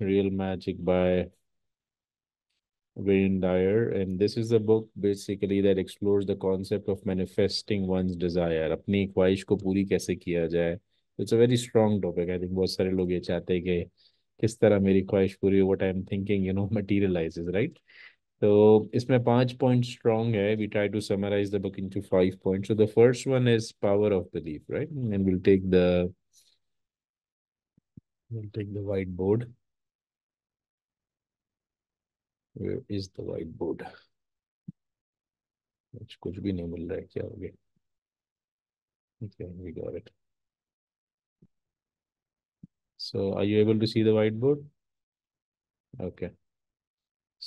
Real Magic by Wayne Dyer. And this is a book basically that explores the concept of manifesting one's desire. अपनी ख्वाहिश को पूरी कैसे किया जाए It's a very strong topic. I think बहुत सारे लोग ये चाहते कि किस तरह मेरी ख्वाहिश पूरी what I'm thinking, you know, materializes, right? So इसमें पांच strong स्ट्रॉन्ग है try to summarize the book into five points. So, the first one is power of belief, right? And we'll take the We'll take the whiteboard where is the whiteboard which could be name like yeah okay okay we got it so are you able to see the whiteboard okay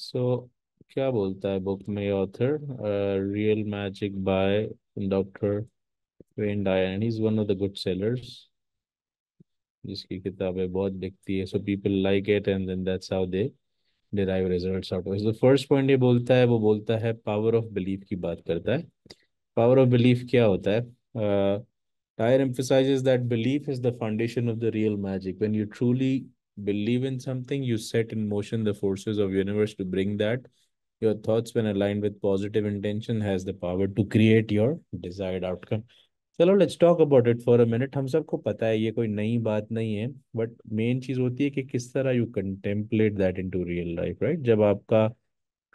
so kya bolta hai book may author real magic by dr wayne Dyer, and he's one of the good sellers jiski kitab hai bahut dikhti hai so people like it and then that's how they derive results out of it. तो first point ये बोलता है वो बोलता है power of belief की बात करता है पावर ऑफ बिलीफ क्या होता है टायर emphasizes that belief is the foundation of the real magic. When you truly believe in something, you set in motion the forces of universe to bring that. Your thoughts, when aligned with positive intention, has the power to create your desired outcome. चलो let's talk about it for a minute हम सबको पता है ये कोई नई बात नहीं है बट मेन चीज़ होती है कि किस तरह you contemplate that into real life right जब आपका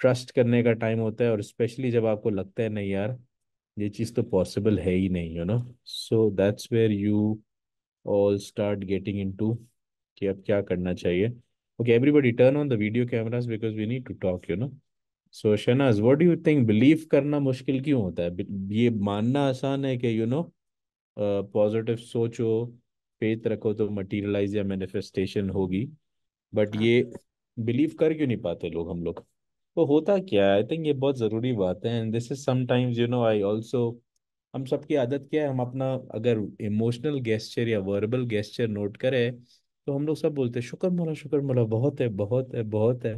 ट्रस्ट करने का टाइम होता है और स्पेशली जब आपको लगता है नहीं यार ये चीज़ तो पॉसिबल है ही नहीं you know so that's where you all start getting into कि अब क्या करना चाहिए okay everybody turn on the video cameras because we need to talk you know so Shanaz what do you think believe करना मुश्किल क्यों होता है ये मानना आसान है कि you you know know, positive सोचो फेथ रखो तो मटेरियलाइज या मैनिफेस्टेशन होगी बट हाँ। ये बिलीव कर क्यों नहीं पाते लोग हम लोग तो होता क्या आई थिंक ये बहुत ज़रूरी बात है and this is sometimes you know I also हम सबकी आदत क्या है हम अपना अगर इमोशनल गेस्चर या वर्बल गेस्चर नोट करें तो हम लोग सब बोलते हैं शुक्र मोला शुक्र मोला बहुत है बहुत है बहुत है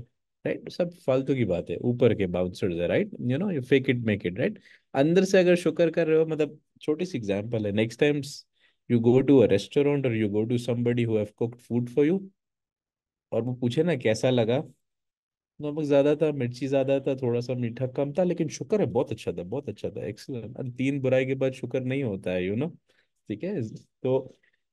राइट तो सब फालतू की बात है ऊपर के बाउंसर्स है right you know you fake it make it right अंदर से अगर शुक्र कर रहे हो मतलब छोटी सी एग्जाम्पल है next times you go to a restaurant और you go to somebody who have cooked food for you और वो पूछे ना कैसा लगा नमक तो ज्यादा था मिर्ची ज्यादा था थोड़ा सा मीठा कम था लेकिन शुक्र है बहुत अच्छा था बहुत अच्छा था एक्सीलेंट तीन बुराई के बाद शुक्र नहीं होता है यू नो ठीक है तो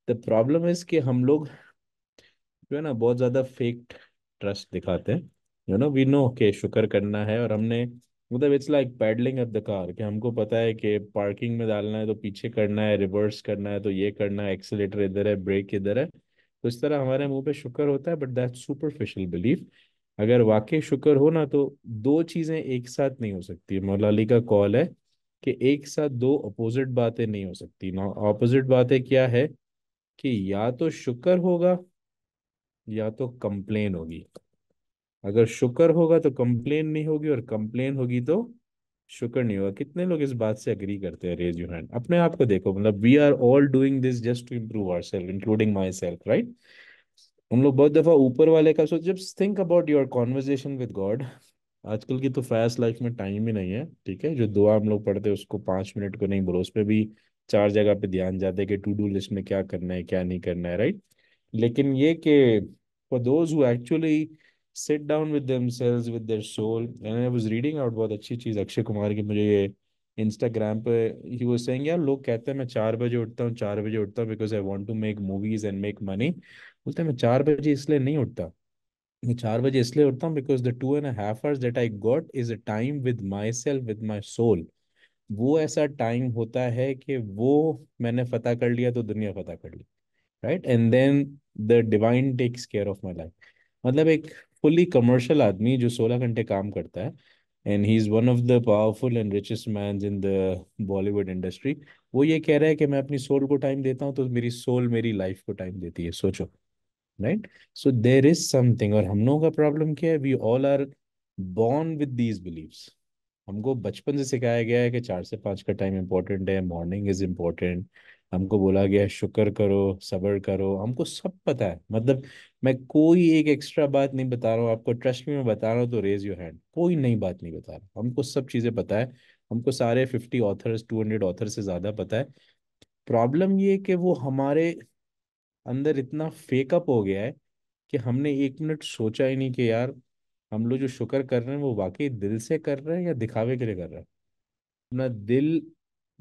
द प्रॉब्लम इज कि हम लोग जो है ना बहुत ज्यादा फेक ट्रस्ट दिखाते हैं यू नो वी नो के शुक्र करना है और हमने मतलब it's like paddling up the car कि हमको पता है कि पार्किंग में डालना है तो पीछे करना है रिवर्स करना है तो ये करना है एक्सेलेटर इधर है ब्रेक इधर है तो इस तरह हमारे मुंह पे शुक्र होता है बट दैट सुपरफिशियल बिलीफ अगर वाकई शुक्र हो ना तो दो चीज़ें एक साथ नहीं हो सकती मोलाली का कॉल है कि एक साथ दो अपोजिट बातें नहीं हो सकती ना अपोजिट बातें क्या है कि या तो शुक्र होगा या तो कंप्लेन होगी अगर शुक्र होगा तो कंप्लेन नहीं होगी और कंप्लेन होगी तो शुक्र नहीं होगा कितने लोग इस बात से अग्री करते हैं रेज यू हैंड अपने आप को देखो मतलब we are all doing this just to improve our self including myself right हम लोग बहुत दफा ऊपर वाले का सो जब think about your conversation with God आजकल की तो फैस लाइफ में टाइम ही नहीं है ठीक है जो दुआ हम लोग पढ़ते हैं उसको पांच मिनट को नहीं बोलो उस पर भी चार जगह पे ध्यान जाते हैं कि टू डू लिस्ट में क्या करना है क्या नहीं करना है राइट लेकिन ये कि for those who actually sit down with themselves with their soul and I was reading out बहुत अच्छी चीज अक्षय कुमार की मुझे ये इंस्टाग्राम पे ही वो सेइंग यार लोग कहते हैं मैं चार बजे उठता हूँ चार बजे उठता हूँ because I want to make movies and make money बोलते हैं मैं चार बजे इसलिए नहीं उठता मैं चार बजे इसलिए उठता हूँ because the two and half hours that I got is a time with myself with my soul वो ऐसा टाइम होता है कि वो मैंने फतह कर लिया तो दुनिया फतह कर ली right and then the divine takes care of my life मतलब एक फुली कमर्शियल आदमी जो सोलह घंटे काम करता है and he is one of the powerful and richest man in the Bollywood industry वो ये कह रहा है कि मैं अपनी सोल को टाइम देता हूँ तो मेरी सोल मेरी लाइफ को टाइम देती है सोचो right so there is something और हम लोगों का प्रॉब्लम क्या है we all are born with these believes हमको बचपन से सिखाया गया है कि चार से पाँच का टाइम इम्पोर्टेंट है मॉर्निंग इज इम्पोर्टेंट हमको बोला गया शुक्र करो सब्र करो हमको सब पता है मतलब मैं कोई एक एक्स्ट्रा बात नहीं बता रहा हूँ आपको ट्रस्ट में मैं बता रहा हूँ तो रेज योर हैंड कोई नई बात नहीं बता रहा हमको सब चीज़ें पता है हमको सारे fifty authors two hundred author से ज़्यादा पता है प्रॉब्लम ये कि वो हमारे अंदर इतना फेकअप हो गया है कि हमने एक मिनट सोचा ही नहीं कि यार हम लोग जो शुक्र कर रहे हैं वो वाकई दिल से कर रहे हैं या दिखावे के लिए कर रहे हैं अपना दिल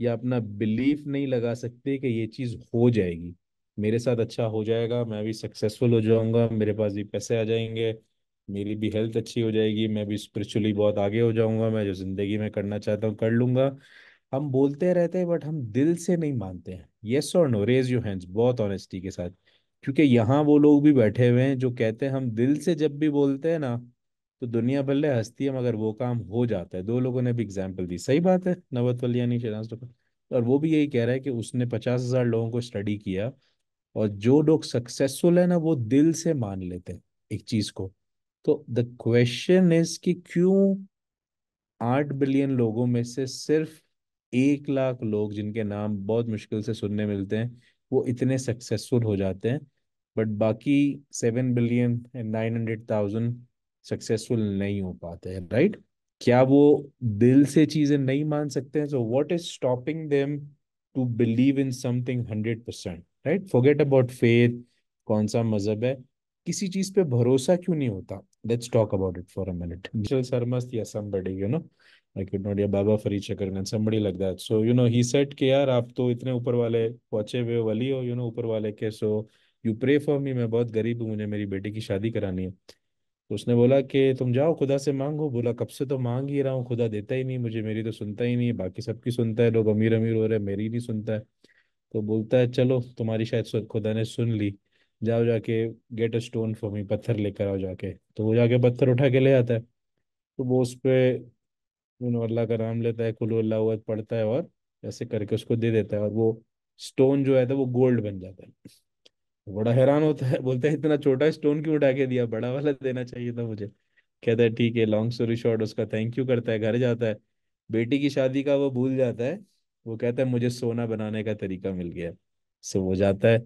या अपना बिलीफ नहीं लगा सकते कि ये चीज़ हो जाएगी मेरे साथ अच्छा हो जाएगा मैं भी सक्सेसफुल हो जाऊंगा मेरे पास भी पैसे आ जाएंगे मेरी भी हेल्थ अच्छी हो जाएगी मैं भी स्पिरिचुअली बहुत आगे हो जाऊंगा मैं जो ज़िंदगी में करना चाहता हूँ कर लूंगा हम बोलते रहते हैं बट हम दिल से नहीं मानते हैं येस और नो रेज यू हैंड्स बहुत ऑनेस्टी के साथ क्योंकि यहाँ वो लोग भी बैठे हुए हैं जो कहते हैं हम दिल से जब भी बोलते हैं ना तो दुनिया भले हंसती है मगर वो काम हो जाता है दो लोगों ने भी एग्जाम्पल दी सही बात है नवत वलियानी शहनाज टोपर और वो भी यही कह रहा है कि उसने पचास हज़ार लोगों को स्टडी किया और जो लोग सक्सेसफुल है ना वो दिल से मान लेते हैं एक चीज़ को तो द क्वेश्चन इज कि क्यों आठ बिलियन लोगों में से सिर्फ एक लाख लोग जिनके नाम बहुत मुश्किल से सुनने मिलते हैं वो इतने सक्सेसफुल हो जाते हैं बट बाकी seven billion and nine hundred thousand successful नहीं हो पाते हैं राइट क्या वो दिल से चीजें नहीं मान सकते हैं so what is stopping them to believe in something hundred percent right forget about faith कौन सा मजहब है किसी चीज पे भरोसा क्यों नहीं होता let's talk about it for a minute मिशेल सरमस्त या somebody you know I could not या Baba Farid Shakargan somebody like that so you know he said के यार आप तो इतने ऊपर वाले पहुंचे हुए वली हो यू नो ऊपर वाले के so you pray for me मैं बहुत गरीब हूँ मुझे मेरी बेटी की शादी करानी है तो उसने बोला कि तुम जाओ खुदा से मांगो बोला कब से तो मांग ही रहा हूँ खुदा देता ही नहीं मुझे मेरी तो सुनता ही नहीं बाकी सबकी सुनता है लोग अमीर अमीर हो रहे हैं मेरी नहीं सुनता है तो बोलता है चलो तुम्हारी शायद खुदा ने सुन ली जाओ जाके get a stone for me पत्थर लेकर आओ जाके तो वो जाके पत्थर उठा के ले आता है तो वो उस पर अल्लाह का नाम लेता है अल्लाह पढ़ता है और ऐसे करके उसको दे देता है और वो स्टोन जो है था तो वो गोल्ड बन जाता है बड़ा हैरान होता है बोलता है इतना छोटा स्टोन क्यों उठा के दिया बड़ा वाला देना चाहिए था मुझे कहता है ठीक है लॉन्ग स्टोरी शॉर्ट उसका थैंक यू करता है घर जाता है बेटी की शादी का वो भूल जाता है वो कहता है मुझे सोना बनाने का तरीका मिल गया सो वो जाता है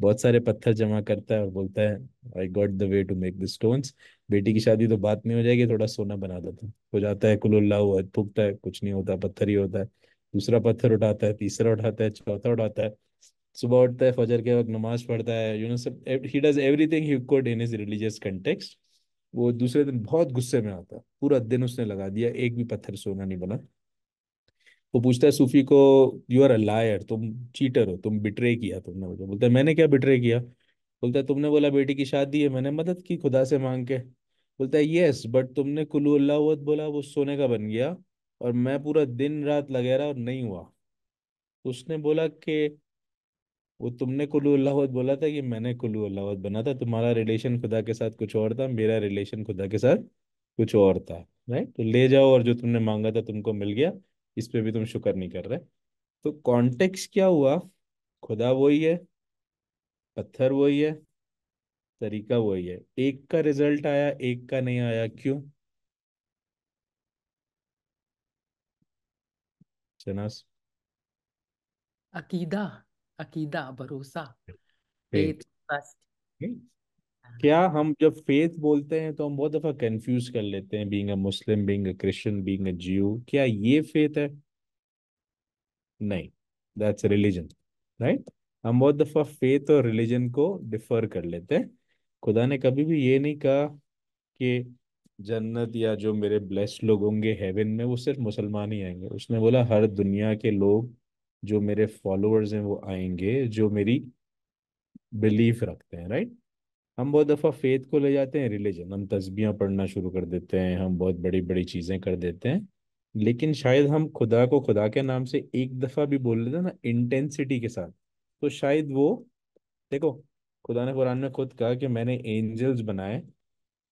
बहुत सारे पत्थर जमा करता है और बोलता है I got the way to make the stone बेटी की शादी तो बात नहीं हो जाएगी थोड़ा सोना बना देता हो जाता है कुल्ला हुआ है कुछ नहीं होता पत्थर ही होता है दूसरा पत्थर उठाता है तीसरा उठाता है चौथा उठाता है सुबह उठता है फजर के वक्त नमाज पढ़ता है यू नो सब he does everything he could in his religious context वो दूसरे दिन बहुत गुस्से में आता है पूरा दिन उसने लगा दिया एक भी पत्थर सोना नहीं बना वो पूछता है सूफी को यू आर अ लायर तुम चीटर हो तुम बिट्रे किया तुमने मुझे बोलता है मैंने क्या बिट्रे किया बोलता है तुमने बोला बेटी की शादी है मैंने मदद की खुदा से मांग के बोलता है यस बट तुमने कुल्लू अल्लाह तो बोला वो सोने का बन गया और मैं पूरा दिन रात लगे रहा और नहीं हुआ उसने बोला कि वो तुमने कुलू अल्लाह बोला था कि मैंने कुलू अल्लाहवत बना था तुम्हारा रिलेशन खुदा के साथ कुछ और था मेरा रिलेशन खुदा के साथ कुछ और था राइट तो ले जाओ और जो तुमने मांगा था तुमको मिल गया इस पर भी तुम शुक्र नहीं कर रहे तो कॉन्टेक्स्ट क्या हुआ खुदा वही है पत्थर वही है तरीका वही है एक का रिजल्ट आया एक का नहीं आया क्यों चनास अकीदा अकीदा भरोसा हाँ। क्या हम जब फेथ बोलते हैं तो हम बहुत दफा कंफ्यूज कर लेते हैं being a Muslim being a Christian being a Jew क्या ये फेथ है नहीं दैट्स रिलीजन राइट हम बहुत दफा फेथ और रिलीजन को डिफर कर लेते हैं खुदा ने कभी भी ये नहीं कहा कि जन्नत या जो मेरे ब्लेस्ड लोग होंगे हेवन में वो सिर्फ मुसलमान ही आएंगे उसने बोला हर दुनिया के लोग जो मेरे फॉलोअर्स हैं वो आएंगे जो मेरी बिलीफ रखते हैं राइट हम बहुत दफ़ा फेथ को ले जाते हैं रिलीजन हम तस्बियाँ पढ़ना शुरू कर देते हैं हम बहुत बड़ी बड़ी चीज़ें कर देते हैं लेकिन शायद हम खुदा को खुदा के नाम से एक दफ़ा भी बोल लेते हैं ना इंटेंसिटी के साथ तो शायद वो देखो खुदा ने कुरान में खुद कहा कि मैंने एंजल्स बनाए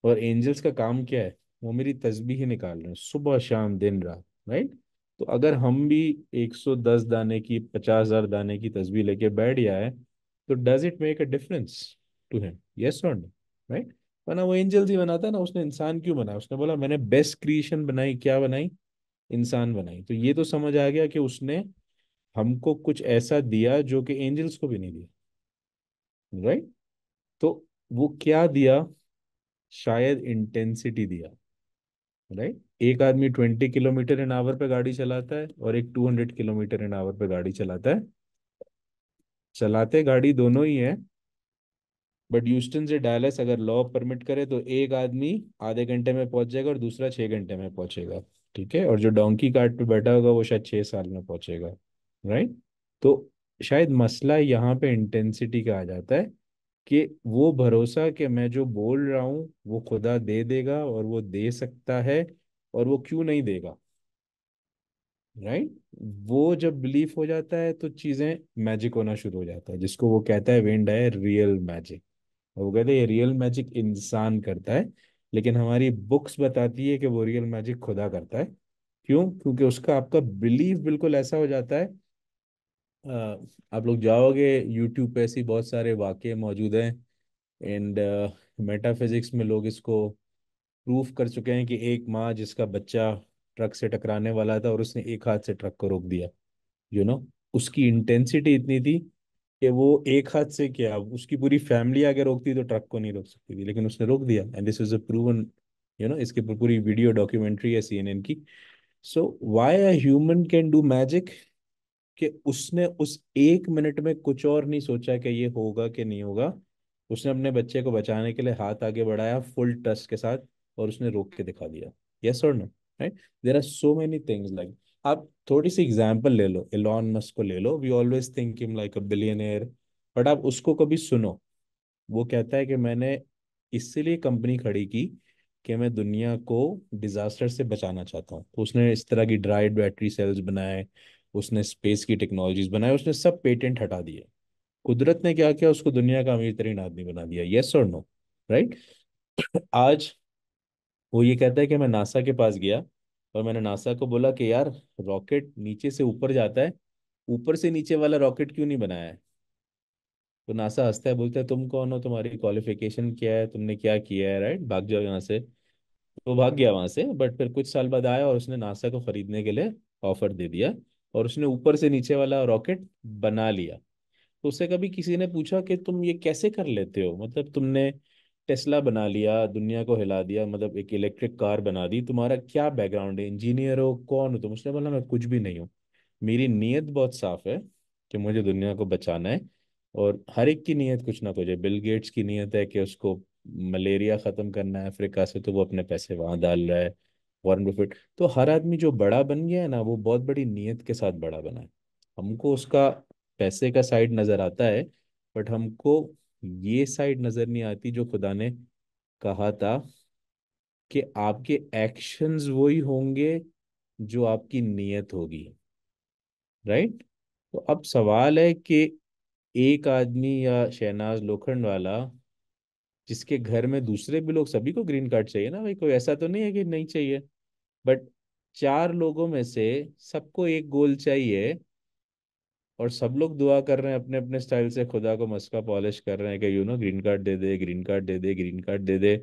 और एंजल्स का काम क्या है वो मेरी ही निकाल रहे हैं सुबह शाम दिन रात राइट तो अगर हम भी 110 दाने की 50,000 दाने की तस्वीर लेके बैठ जाए तो does it make a difference to him yes और नो राइट वरना वो एंजल्स ही बनाता ना उसने इंसान क्यों बनाया उसने बोला मैंने बेस्ट क्रिएशन बनाई क्या बनाई इंसान बनाई तो ये तो समझ आ गया कि उसने हमको कुछ ऐसा दिया जो कि एंजल्स को भी नहीं दिया राइट तो वो क्या दिया शायद इंटेंसिटी दिया राइट एक आदमी ट्वेंटी किलोमीटर इन आवर पे गाड़ी चलाता है और एक two hundred kilometre in hour पे गाड़ी चलाता है चलाते गाड़ी दोनों ही है बट यूस्टन से डायलस अगर लॉ परमिट करे तो एक आदमी आधे घंटे में पहुंच जाएगा और दूसरा छह घंटे में पहुंचेगा ठीक है और जो डोंकी कार्ट पे बैठा होगा वो शायद छह साल में पहुंचेगा राइट तो शायद मसला यहाँ पे इंटेंसिटी का आ जाता है कि वो भरोसा कि मैं जो बोल रहा हूँ वो खुदा दे देगा और वो दे सकता है और वो क्यों नहीं देगा राइट right? वो जब बिलीफ हो जाता है तो चीजें मैजिक होना शुरू हो जाता है जिसको वो कहता है विंड है रियल मैजिक वो कहते हैं रियल मैजिक इंसान करता है लेकिन हमारी बुक्स बताती है कि वो रियल मैजिक खुदा करता है क्यों क्योंकि उसका आपका बिलीफ बिल्कुल ऐसा हो जाता है आप लोग जाओगे यूट्यूब पे ऐसी बहुत सारे वाक्य मौजूद हैं एंड मेटाफिजिक्स में लोग इसको प्रूफ कर चुके हैं कि एक माँ जिसका बच्चा ट्रक से टकराने वाला था और उसने एक हाथ से ट्रक को रोक दिया यू you नो know? उसकी इंटेंसिटी इतनी थी कि वो एक हाथ से क्या उसकी पूरी फैमिली आगे रोकती तो ट्रक को नहीं रोक सकती थी लेकिन उसने रोक दिया and this is a proven you know इसके ऊपर पूरी वीडियो डॉक्यूमेंट्री है सीएनएन की so why a human can do magic कि उसने उस एक मिनट में कुछ और नहीं सोचा कि ये होगा कि नहीं होगा उसने अपने बच्चे को बचाने के लिए हाथ आगे बढ़ाया फुल ट्रस्ट के साथ और उसने रोक के दिखा दिया यस और no right there are so many things like आप थोड़ी सी एग्जाम्पल ले लो एलॉन मस्क को ले लो we always think him like a billionaire but आप उसको कभी सुनो वो कहता है कि मैंने इसलिए कंपनी खड़ी की कि मैं दुनिया को डिजास्टर से बचाना चाहता हूँ उसने इस तरह की ड्राइड बैटरी सेल्स बनाए उसने स्पेस की टेक्नोलॉजीज बनाए उसने सब पेटेंट हटा दिए कुदरत ने क्या किया उसको दुनिया का अमीर तरीन आदमी बना दिया येस और नो राइट आज वो ये कहता है कि मैं नासा के पास गया और मैंने नासा को बोला कि यार रॉकेट नीचे से ऊपर जाता है ऊपर से नीचे वाला रॉकेट क्यों नहीं बनाया है तो नासा हंसता है बोलता है तुम कौन हो तुम्हारी क्वालिफिकेशन क्या है तुमने क्या किया है राइट भाग जाओ यहाँ से तो भाग गया वहाँ से बट फिर कुछ साल बाद आया और उसने नासा को खरीदने के लिए ऑफर दे दिया और उसने ऊपर से नीचे वाला रॉकेट बना लिया तो उससे कभी किसी ने पूछा कि तुम ये कैसे कर लेते हो मतलब तुमने टेस्ला बना लिया दुनिया को हिला दिया मतलब एक इलेक्ट्रिक कार बना दी तुम्हारा क्या बैकग्राउंड है इंजीनियर हो कौन हो तुम उसने बोला मैं कुछ भी नहीं हूँ मेरी नीयत बहुत साफ है कि मुझे दुनिया को बचाना है और हर एक की नीयत कुछ ना कुछ है बिल गेट्स की नीयत है कि उसको मलेरिया ख़त्म करना है अफ्रीका से तो वो अपने पैसे वहाँ डाल रहा है वॉरन बफेट तो हर आदमी जो बड़ा बन गया है ना वो बहुत बड़ी नीयत के साथ बड़ा बना है हमको उसका पैसे का साइड नज़र आता है बट हमको ये साइड नजर नहीं आती जो खुदा ने कहा था कि आपके एक्शंस वही होंगे जो आपकी नीयत होगी राइट तो अब सवाल है कि एक आदमी या शहनाज लोखंड वाला जिसके घर में दूसरे भी लोग सभी को ग्रीन कार्ड चाहिए ना भाई कोई ऐसा तो नहीं है कि नहीं चाहिए बट चार लोगों में से सबको एक गोल चाहिए और सब लोग दुआ कर रहे हैं अपने अपने स्टाइल से खुदा को मस्का पॉलिश कर रहे हैं कि यू नो ग्रीन कार्ड दे दे ग्रीन कार्ड दे दे ग्रीन कार्ड दे दे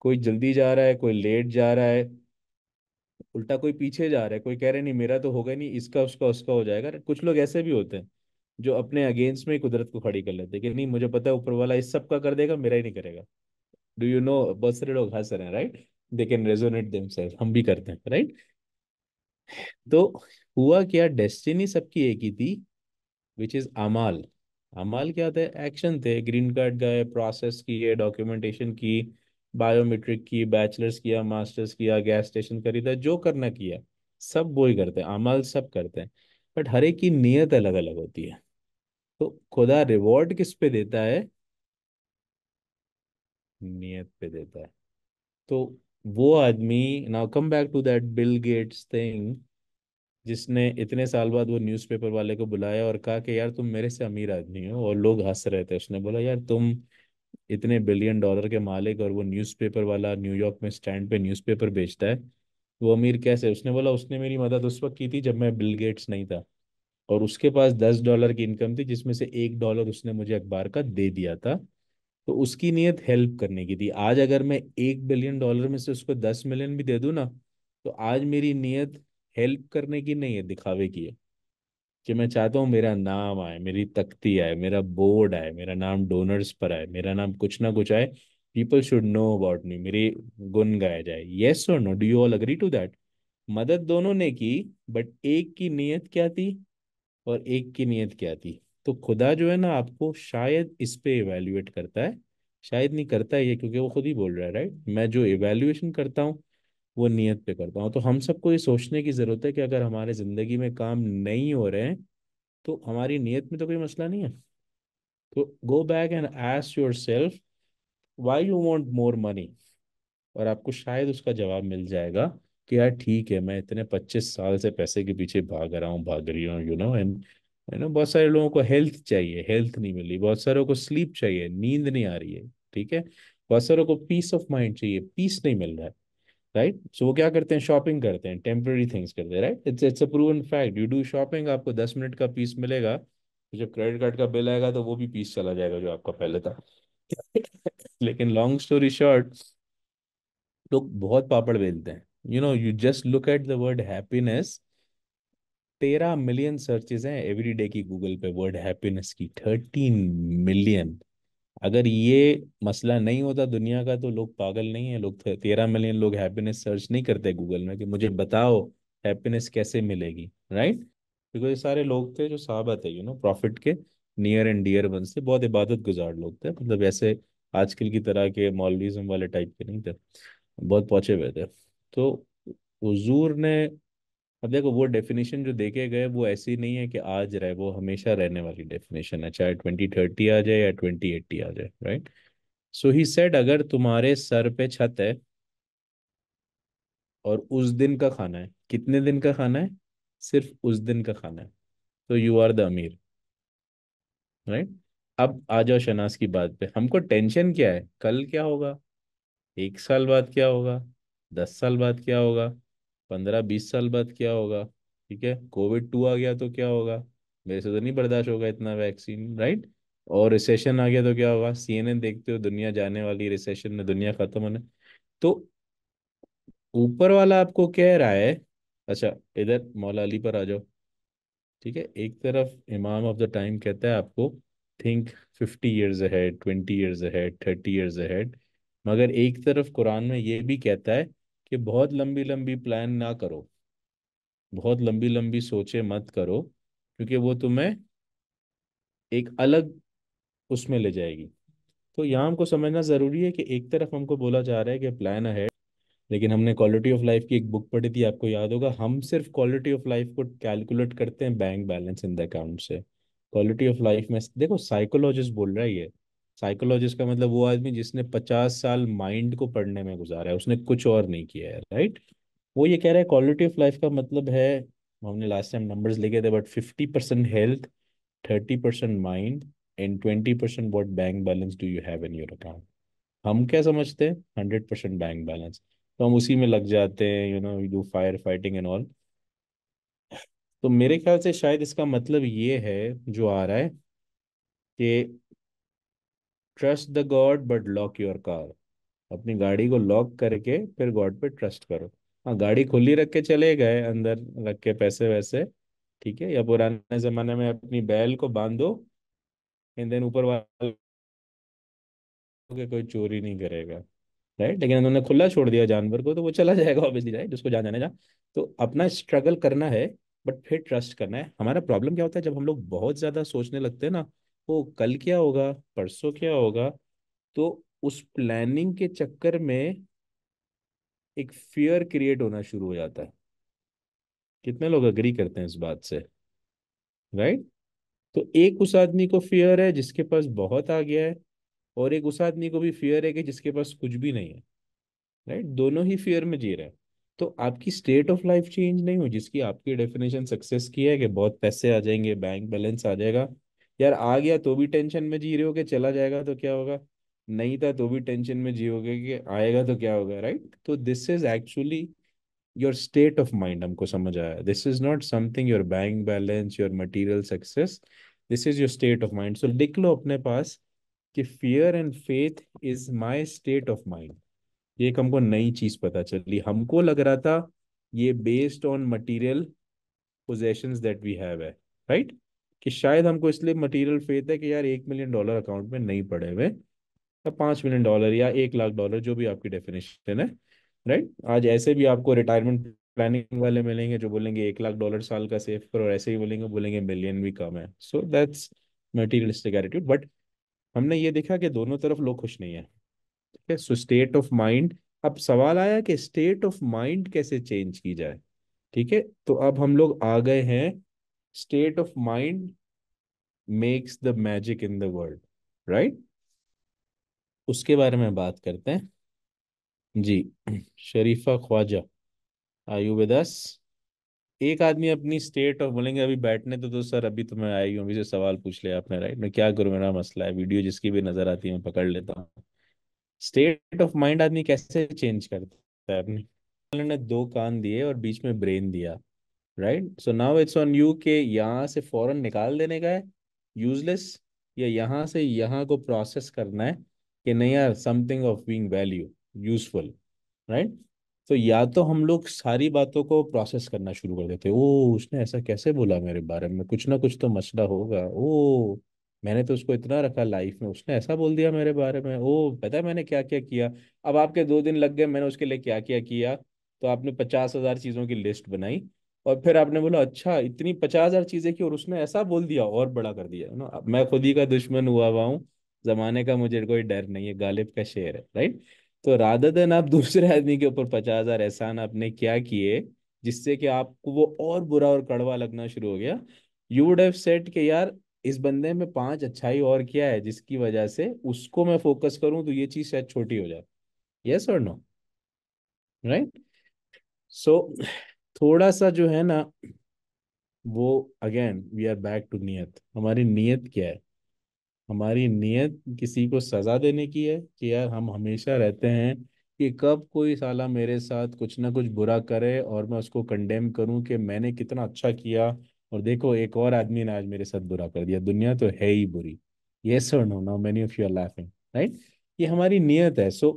कोई जल्दी जा रहा है कोई लेट जा रहा है उल्टा कोई पीछे जा रहा है कोई कह रहे नहीं मेरा तो होगा नहीं इसका उसका उसका हो जाएगा कुछ लोग ऐसे भी होते हैं जो अपने अगेंस्ट में ही कुदरत को खड़ी कर लेते हैं कि नहीं मुझे पता है ऊपर वाला इस सब का कर देगा मेरा ही नहीं करेगा डू यू नो बहुत सारे लोग हंस रहे हैं राइट दे कैन रेजोनेट से हम भी करते हैं राइट तो हुआ क्या डेस्टिनी सबकी एक ही थी विच इज़ अमाल अमाल क्या होता है एक्शन थे ग्रीन कार्ड गए प्रोसेस किए डॉक्यूमेंटेशन की बायोमेट्रिक की बैचलर्स किया मास्टर्स किया गैस स्टेशन खरीदा जो करना किया सब वो ही करते हैं अमाल सब करते हैं बट हर एक की नीयत अलग अलग होती है तो खुदा रिवॉर्ड किस पे देता है नीयत पे देता है तो वो आदमी now come back to that Bill Gates thing जिसने इतने साल बाद वो न्यूज़पेपर वाले को बुलाया और कहा कि यार तुम मेरे से अमीर आदमी हो और लोग हंस रहे थे उसने बोला यार तुम इतने बिलियन डॉलर के मालिक और वो न्यूज़पेपर वाला न्यूयॉर्क में स्टैंड पे न्यूज़पेपर बेचता है वो अमीर कैसे उसने बोला उसने मेरी मदद उस वक्त की थी जब मैं बिल गेट्स नहीं था और उसके पास दस डॉलर की इनकम थी जिसमें से एक डॉलर उसने मुझे अखबार का दे दिया था तो उसकी नीयत हेल्प करने की थी आज अगर मैं एक बिलियन डॉलर में से उसको दस मिलियन भी दे दूँ ना तो आज मेरी नीयत हेल्प करने की नहीं है दिखावे की है कि मैं चाहता हूँ मेरा नाम आए मेरी तख्ती आए मेरा बोर्ड आए मेरा नाम डोनर्स पर आए मेरा नाम कुछ ना कुछ आए people should know about me मेरी गुन गाया जाए येस और no do you all agree to that मदद दोनों ने की बट एक की नीयत क्या थी और एक की नीयत क्या थी तो खुदा जो है ना आपको शायद इस पे इवेल्युएट करता है शायद नहीं करता है ये क्योंकि वो खुद ही बोल रहा है राइट मैं जो इवेल्युएशन करता हूँ वो नियत पे करता हूँ तो हम सबको ये सोचने की ज़रूरत है कि अगर हमारे ज़िंदगी में काम नहीं हो रहे हैं तो हमारी नीयत में तो कोई मसला नहीं है तो go back and ask yourself why you want more money और आपको शायद उसका जवाब मिल जाएगा कि यार ठीक है मैं इतने पच्चीस साल से पैसे के पीछे भाग रहा हूँ भाग रही हूँ you know and you know बहुत सारे लोगों को हेल्थ चाहिए हेल्थ नहीं मिली बहुत सारों को स्लीप चाहिए नींद नहीं आ रही है ठीक है बहुत सारों को पीस ऑफ माइंड चाहिए पीस नहीं मिल रहा है राइट right? सो so, वो क्या करते हैं शॉपिंग करते हैं टेम्प्रेरी थिंग्स करते हैं right it's it's a proven fact you do shopping आपको दस मिनट का पीस मिलेगा तो जब क्रेडिट कार्ड का बिल आएगा तो वो भी पीस चला जाएगा जो आपका पहले था लेकिन लॉन्ग स्टोरी शॉर्ट लोग बहुत पापड़ बेलते हैं you know you just look at the word happiness तेरह मिलियन सर्चेज हैं एवरी डे की गूगल पे वर्ड हैप्पीनेस की थर्टीन मिलियन अगर ये मसला नहीं होता दुनिया का तो लोग पागल नहीं है लोग तेरह मिलियन लोग हैप्पीनेस सर्च नहीं करते गूगल में कि मुझे बताओ हैप्पीनेस कैसे मिलेगी राइट बिकॉज ये सारे लोग थे जो साहबा थे यू नो प्रॉफिट के नियर एंड डियर बन से बहुत इबादत गुजार लोग थे मतलब ऐसे आजकल की तरह के मॉलिज्म वाले टाइप के नहीं थे बहुत पहुंचे हुए थे तो हजूर ने अब देखो वो डेफिनेशन जो देखे गए वो ऐसी नहीं है कि आज रहे वो हमेशा रहने वाली डेफिनेशन है चाहे ट्वेंटी थर्टी आ जाए या ट्वेंटी एट्टी आ जाए राइट सो ही सेड अगर तुम्हारे सर पे छत है और उस दिन का खाना है कितने दिन का खाना है सिर्फ उस दिन का खाना है तो यू आर द अमीर राइट अब आ जाओ शनास की बात पे हमको टेंशन क्या है कल क्या होगा एक साल बाद क्या होगा दस साल बाद क्या होगा पंद्रह बीस साल बाद क्या होगा ठीक है कोविड टू आ गया तो क्या होगा मेरे से तो नहीं बर्दाश्त होगा इतना वैक्सीन राइट और रिसेशन आ गया तो क्या होगा सीएनएन देखते हो दुनिया जाने वाली रिसेशन में दुनिया खत्म होने तो ऊपर वाला आपको कह रहा है अच्छा इधर मौला अली पर आ जाओ ठीक है एक तरफ इमाम ऑफ द टाइम कहता है आपको think fifty years ahead twenty years ahead thirty years ahead मगर एक तरफ कुरान में ये भी कहता है कि बहुत लंबी लंबी प्लान ना करो बहुत लंबी लंबी सोचे मत करो क्योंकि वो तुम्हें एक अलग उसमें ले जाएगी तो यहाँ हमको समझना ज़रूरी है कि एक तरफ हमको बोला जा रहा है कि प्लान है लेकिन हमने क्वालिटी ऑफ लाइफ की एक बुक पढ़ी थी आपको याद होगा हम सिर्फ क्वालिटी ऑफ लाइफ को कैलकुलेट करते हैं bank balance in the account से क्वालिटी ऑफ लाइफ में देखो साइकोलॉजिस्ट बोल रहा है साइकोलॉजिस्ट का मतलब वो आदमी जिसने पचास साल माइंड को पढ़ने में गुजारा है उसने कुछ और नहीं किया है राइट वो ये कह रहा है क्वालिटी ऑफ लाइफ का मतलब है हमने लास्ट टाइम नंबर्स लिखे थे but fifty percent health thirty percent mind and twenty percent what bank balance do you have in your account हम क्या समझते हैं हंड्रेड परसेंट बैंक बैलेंस तो हम उसी में लग जाते हैं you know you do fire fighting and all तो मेरे ख्याल से शायद इसका मतलब ये है जो आ रहा है कि trust the God but lock your car अपनी गाड़ी को लॉक करके फिर गॉड पे ट्रस्ट करो हाँ गाड़ी खुली रख के चले गए अंदर रख के पैसे वैसे ठीक है या पुराने जमाने में अपनी बैल को बांधो एंड देन ऊपर वाले कोई चोरी नहीं करेगा राइट लेकिन उन्होंने खुला छोड़ दिया जानवर को तो वो चला जाएगा ऑब्वियसली राइट जिसको जान जाने जा तो अपना स्ट्रगल करना है बट फिर ट्रस्ट करना है हमारा प्रॉब्लम क्या होता है जब हम लोग बहुत ज्यादा सोचने लगते हैं ना हो कल क्या होगा परसों क्या होगा तो उस प्लानिंग के चक्कर में एक फियर क्रिएट होना शुरू हो जाता है कितने लोग अग्री करते हैं इस बात से राइट तो एक उस आदमी को फियर है जिसके पास बहुत आ गया है और एक उस आदमी को भी फियर है कि जिसके पास कुछ भी नहीं है राइट दोनों ही फियर में जी रहे हैं तो आपकी स्टेट ऑफ लाइफ चेंज नहीं हो जिसकी आपकी डेफिनेशन सक्सेस की है कि बहुत पैसे आ जाएंगे बैंक बैलेंस आ जाएगा यार आ गया तो भी टेंशन में जी रहे हो कि चला जाएगा तो क्या होगा नहीं था तो भी टेंशन में जियोगे कि आएगा तो क्या होगा राइट तो this is actually your state of mind हमको समझ आया this is not something your bank balance your material success this is your state of mind so लिख लो अपने पास कि fear and faith is my state of mind ये एक हमको नई चीज पता चली हमको लग रहा था ये based on material possession that we have है राइट right? कि शायद हमको इसलिए मटेरियल फेथ है कि यार एक मिलियन डॉलर अकाउंट में नहीं पड़े हुए या पांच मिलियन डॉलर या एक लाख डॉलर जो भी आपकी डेफिनेशन है राइट आज ऐसे भी आपको रिटायरमेंट प्लानिंग वाले मिलेंगे जो बोलेंगे एक लाख डॉलर साल का सेफ करो ऐसे ही बोलेंगे बोलेंगे मिलियन भी कम है so that's materialistic attitude but हमने ये देखा कि दोनों तरफ लोग खुश नहीं है ठीक है सो स्टेट ऑफ माइंड अब सवाल आया कि स्टेट ऑफ माइंड कैसे चेंज की जाए ठीक है तो अब हम लोग आ गए हैं state of mind makes the magic in the world right उसके बारे में बात करते हैं जी शरीफा ख्वाजा आयु विदस एक आदमी अपनी स्टेट ऑफ बोलेंगे अभी बैठने तो दो सर अभी तो मैं आई हूँ अभी से सवाल पूछ लिया आपने राइट मैं क्या करूँ मेरा मसला है वीडियो जिसकी भी नजर आती है मैं पकड़ लेता हूँ स्टेट ऑफ माइंड आदमी कैसे चेंज करता है अपनी ने दो कान दिए और बीच में ब्रेन दिया right so now it's on you के यहाँ से फॉरन निकाल देने का है यूजलेस या यहाँ से यहाँ को प्रोसेस करना है कि नहीं यार something of being value useful right तो या तो हम लोग सारी बातों को प्रोसेस करना शुरू कर देते ओ उसने ऐसा कैसे बोला मेरे बारे में कुछ ना कुछ तो मसला होगा ओ मैंने तो उसको इतना रखा लाइफ में उसने ऐसा बोल दिया मेरे बारे में ओ पता है मैंने क्या क्या किया अब आपके दो दिन लग गए मैंने उसके लिए क्या क्या किया तो आपने पचास हजार चीज़ों की लिस्ट बनाई और फिर आपने बोला अच्छा इतनी पचास हजार चीजें की और उसने ऐसा बोल दिया और बड़ा कर दिया ना मैं खुद ही का दुश्मन हुआ हुआ हूँ जमाने का मुझे कोई डर नहीं है गालिब का शेर है राइट तो राधा देन आप दूसरे आदमी के ऊपर पचास हजार एहसान आपने क्या किए जिससे कि आपको वो और बुरा और कड़वा लगना शुरू हो गया यू वुड हैव सेट के यार इस बंदे में पांच अच्छाई और क्या है जिसकी वजह से उसको मैं फोकस करूं तो ये चीज शायद छोटी हो जाए यस और नो राइट सो थोड़ा सा जो है ना वो again we are back to नियत हमारी नियत क्या है हमारी नियत किसी को सजा देने की है कि यार हम हमेशा रहते हैं कि कब कोई साला मेरे साथ कुछ ना कुछ बुरा करे और मैं उसको कंडेम करूं कि मैंने कितना अच्छा किया और देखो एक और आदमी ने आज मेरे साथ बुरा कर दिया दुनिया तो है ही बुरी ये sir no no many of you are laughing right ये हमारी नियत है so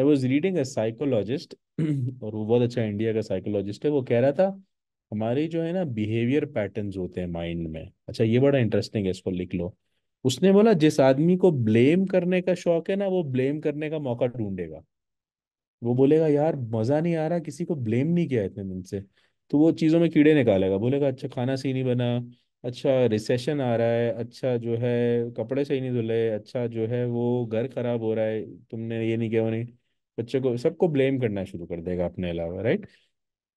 I was reading a psychologist और वो बहुत अच्छा इंडिया का साइकोलॉजिस्ट है वो कह रहा था हमारे जो है ना बिहेवियर पैटर्न्स होते हैं माइंड में अच्छा ये बड़ा इंटरेस्टिंग है इसको लिख लो उसने बोला जिस आदमी को ब्लेम करने का शौक है ना वो ब्लेम करने का मौका ढूंढेगा वो बोलेगा यार मजा नहीं आ रहा किसी को ब्लेम नहीं किया इतने दिन से तो वो चीज़ों में कीड़े निकालेगा बोलेगा अच्छा खाना सही नहीं बना अच्छा रिसेशन आ रहा है अच्छा जो है कपड़े सही नहीं धुले अच्छा जो है वो घर खराब हो रहा है तुमने ये नहीं किया वो नहीं बच्चे को सबको ब्लेम करना शुरू कर देगा अपने अलावा राइट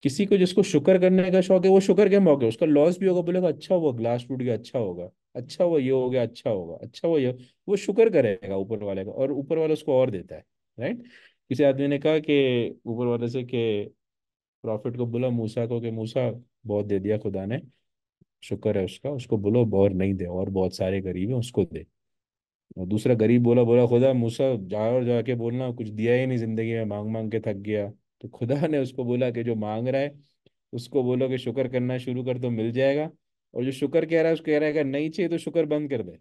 किसी को जिसको शुक्र करने का शौक है वो शुक्र के मौके उसका लॉस भी होगा बोलेगा अच्छा हुआ ग्लास टूट गया अच्छा होगा अच्छा हुआ ये हो गया अच्छा होगा अच्छा हुआ ये वो शुक्र करेगा ऊपर वाले का और ऊपर वाला उसको और देता है राइट किसी आदमी ने कहा कि ऊपर वाले से के प्रॉफिट को बोला मूसा को कि मूसा बहुत दे दिया खुदा ने शुक्र है उसका उसको बोलो और नहीं दे और बहुत सारे गरीब हैं उसको दे और दूसरा गरीब बोला बोला खुदा मूसा जा और जाके बोलना कुछ दिया ही नहीं जिंदगी में मांग मांग के थक गया तो खुदा ने उसको बोला कि जो मांग रहा है उसको बोलो कि शुक्र करना शुरू कर तो मिल जाएगा और जो शुक्र कह रहा है उसको कह रहा है कि नहीं चाहिए तो शुक्र बंद कर दे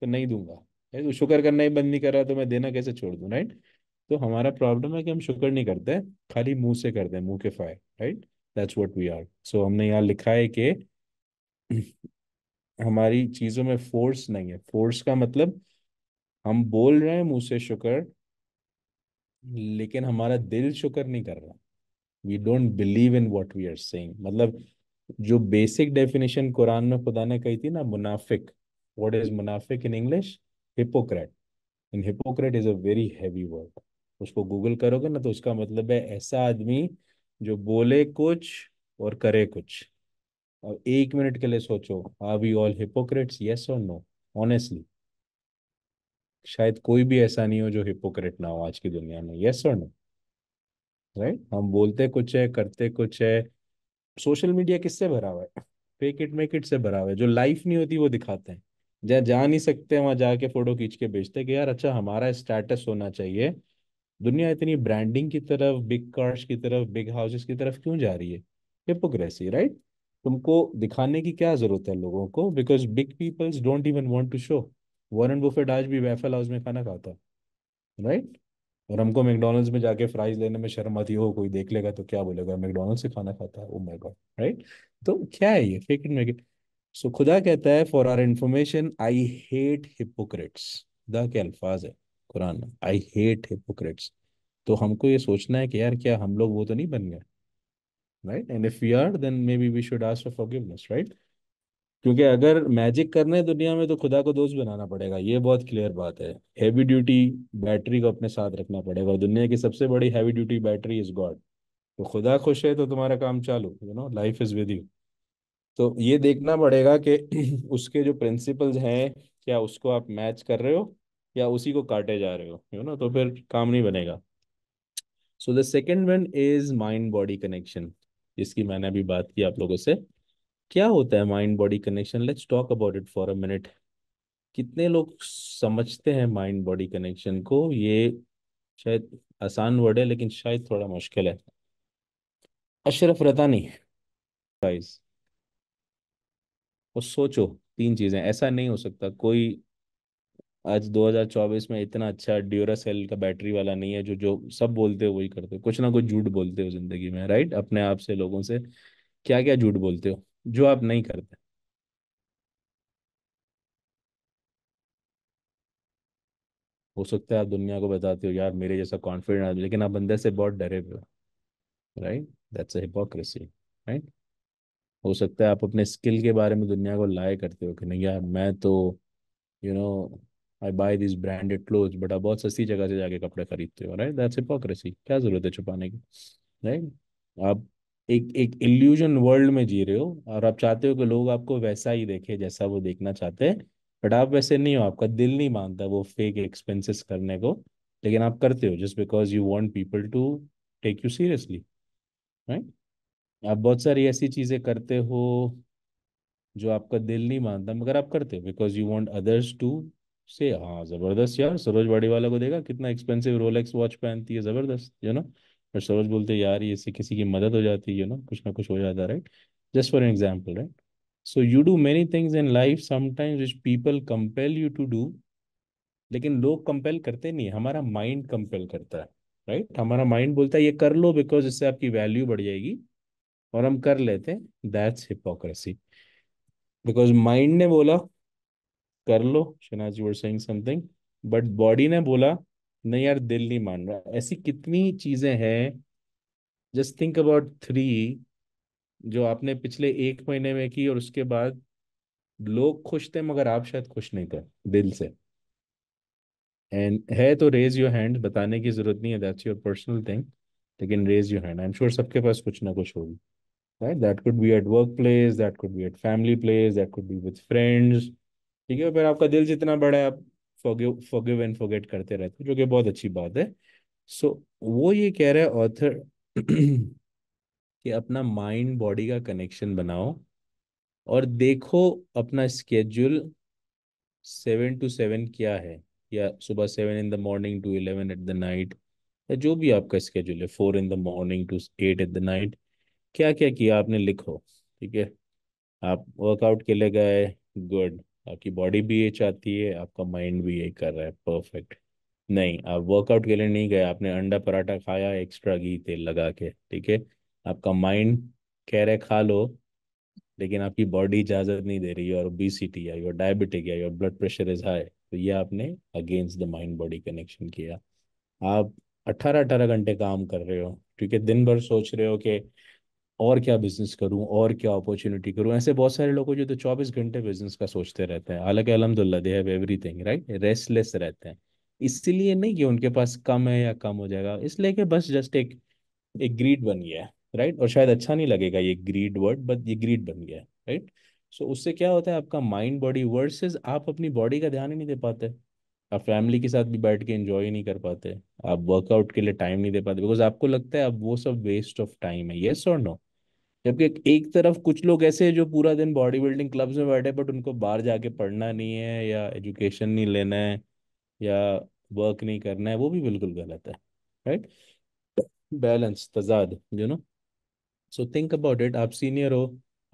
तो नहीं दूंगा तो शुक्र करना ही बंद नहीं कर रहा तो मैं देना कैसे छोड़ दूँ राइट तो हमारा प्रॉब्लम है कि हम शुक्र नहीं करते खाली मुंह से करते हैं मुंह के fire right that's what we are so हमने यहाँ लिखा है कि हमारी चीज़ों में फोर्स नहीं है फोर्स का मतलब हम बोल रहे हैं मुंह से शुक्र लेकिन हमारा दिल शुक्र नहीं कर रहा we don't believe in what we are saying मतलब जो बेसिक डेफिनेशन कुरान में खुदा ने कही थी ना मुनाफिक वॉट इज मुनाफिक in English hypocrite in hypocrite is a very heavy word उसको गूगल करोगे ना तो उसका मतलब है ऐसा आदमी जो बोले कुछ और करे कुछ अब एक मिनट के लिए सोचो are we all hypocrites yes और नो ऑनेस्टली शायद कोई भी ऐसा नहीं हो जो हिपोक्रेट ना हो आज की दुनिया में यस और नो राइट हम बोलते कुछ है करते कुछ है सोशल मीडिया किससे भरा हुआ है फेक इट मेक इट से भरा हुआ है जो लाइफ नहीं होती वो दिखाते हैं जहाँ जा नहीं सकते वहां जाके फोटो खींच के बेचते हैं कि यार अच्छा हमारा स्टेटस होना चाहिए दुनिया इतनी ब्रांडिंग की तरफ बिग कार्स की तरफ बिग हाउसेस की तरफ क्यों जा रही है हिपोक्रेसी राइट तुमको दिखाने की क्या जरूरत है लोगों को because big peoples don't even want to show Warren Buffett आज भी वेफल हाउस में खाना खाता राइट और हमको मैकडोनल्ड्स में जाके फ्राइज लेने में शर्म आती हो कोई देख लेगा तो क्या बोलेगा मैकडोनल्ड से खाना खाता है ओ माय गॉड राइट तो क्या है ये fake it make it so खुदा कहता है for our information I hate hypocrites खुदा के अल्फाज है कुरान में आई हेट हिपोक्रेट्स तो हमको ये सोचना है कि यार क्या हम लोग वो तो नहीं बन गए right and if we are then maybe we should ask for forgiveness right क्योंकि अगर मैजिक करना है दुनिया में तो खुदा को दोस्त बनाना पड़ेगा ये बहुत क्लियर बात है हैवी ड्यूटी बैटरी को अपने साथ रखना पड़ेगा दुनिया की सबसे बड़ी heavy duty battery is God तो खुदा खुश है तो तुम्हारा काम चालू you know life is with you तो ये देखना पड़ेगा कि उसके जो प्रिंसिपल्स हैं क्या उसको आप मैच कर रहे हो या उसी को काटे जा रहे हो यू नो तो फिर काम नहीं बनेगा so the second one is mind body connection जिसकी मैंने अभी बात की आप लोगों से क्या होता है mind body connection let's talk about it for a minute कितने लोग समझते हैं माइंड बॉडी कनेक्शन को ये शायद आसान वर्ड है लेकिन शायद थोड़ा मुश्किल है अशरफ रतानी गाइस और सोचो तीन चीजें ऐसा नहीं हो सकता कोई आज 2024 में इतना अच्छा ड्यूरा सेल का बैटरी वाला नहीं है जो जो सब बोलते हो वही करते हो कुछ ना कुछ झूठ बोलते हो जिंदगी में राइट अपने आप से लोगों से क्या क्या झूठ बोलते हो जो आप नहीं करते हो सकता है आप दुनिया को बताते हो यार मेरे जैसा कॉन्फिडेंट आदमी लेकिन आप बंदे से बहुत डरे हुए हो राइट दैट्स हिपोक्रेसी राइट हो सकता है आप अपने स्किल के बारे में दुनिया को लाए करते हो कि नहीं यार मैं तो you know I buy this branded cloth but आप बहुत सस्ती जगह से जाके कपड़े खरीदते हो राइट दैट्स हिपोक्रेसी क्या जरूरत है छुपाने की राइट आप एक एक इल्यूजन वर्ल्ड में जी रहे हो और आप चाहते हो कि लोग आपको वैसा ही देखे जैसा वो देखना चाहते हैं बट आप वैसे नहीं हो आपका दिल नहीं मानता वो फेक एक्सपेंसेस करने को लेकिन आप करते हो just because you want people to take you seriously right आप बहुत सारी ऐसी चीज़ें करते हो जो आपका दिल नहीं मानता मगर आप करते हो because you want others to say हाँ ज़बरदस्त यार सरोज बाड़ी वाला को देगा कितना एक्सपेंसिव रोलेक्स वॉच पहनती है ज़बरदस्त यू नो और सरोज बोलते यार ये से किसी की मदद हो जाती है ना कुछ ना कुछ हो जाता right just for an example right so you do many things in life sometimes which people compel you to do लेकिन लोग कंपेल करते नहीं हमारा माइंड कंपेल करता है राइट right? हमारा माइंड बोलता है ये कर लो बिकॉज इससे आपकी वैल्यू बढ़ जाएगी और हम कर लेते हैं दैट्स हिपोक्रेसी बिकॉज माइंड ने बोला कर लो शनाज you saying something but body ने बोला नहीं यार दिल नहीं मान रहा ऐसी कितनी चीजें हैं जस्ट थिंक अबाउट थ्री जो आपने पिछले एक महीने में की और उसके बाद लोग खुश थे मगर आप शायद खुश नहीं थे दिल से एंड है तो रेज योर हैंड बताने की जरूरत नहीं है दैट्स योर पर्सनल थिंग लेकिन raise your hand I am sure सबके पास कुछ ना कुछ होगी right that could be at work place that could be at family place that could be with friends ठीक है फिर आपका दिल जितना बड़ा है आप फॉरगिव फॉरगिव एंड फॉरगेट करते रहते हैं जो कि बहुत अच्छी बात है सो so, वो ये कह रहे हैं ऑथर कि अपना माइंड बॉडी का कनेक्शन बनाओ और देखो अपना स्केड्यूल सेवन टू सेवन क्या है या सुबह seven in the morning to eleven at the night या जो भी आपका स्केड्यूल है four in the morning to eight at the night क्या क्या किया आपने लिखो ठीक है आप वर्कआउट के लिए गए गुड आपकी बॉडी भी ये चाहती है आपका माइंड भी ये कर रहा है परफेक्ट नहीं आप वर्कआउट के लिए नहीं गए आपने अंडा पराठा खाया एक्स्ट्रा घी तेल लगा के ठीक है आपका माइंड कह रहे खा लो लेकिन आपकी बॉडी इजाजत नहीं दे रही है और बीसीटी या योर डायबिटिक या your blood pressure is high तो ये आपने against the mind body connection किया आप अट्ठारह अट्ठारह घंटे काम कर रहे हो ठीक है दिन भर सोच रहे हो कि और क्या बिजनेस करूं और क्या अपॉर्चुनिटी करूं ऐसे बहुत सारे लोग जो तो 24 घंटे बिजनेस का सोचते रहते हैं हालांकि अलहमदुल्ला they have everything right restless रहते हैं इसलिए नहीं कि उनके पास कम है या कम हो जाएगा इसलिए कि बस जस्ट एक एक ग्रीड बन गया है राइट और शायद अच्छा नहीं लगेगा ये ग्रीड वर्ड बट ये ग्रीड बन गया है राइट सो उससे क्या होता है आपका माइंड बॉडी वर्सेस आप अपनी बॉडी का ध्यान ही नहीं दे पाते आप फैमिली के साथ भी बैठ के एंजॉय नहीं कर पाते आप वर्कआउट के लिए टाइम नहीं दे पाते बिकॉज आपको लगता है अब वो सब वेस्ट ऑफ टाइम है येस और नो जबकि एक तरफ कुछ लोग ऐसे हैं जो पूरा दिन बॉडी बिल्डिंग क्लब्स में बैठे बट उनको बाहर जाके पढ़ना नहीं है या एजुकेशन नहीं लेना है या वर्क नहीं करना है वो भी बिल्कुल गलत है राइट बैलेंस तजाद you know so think about it आप सीनियर हो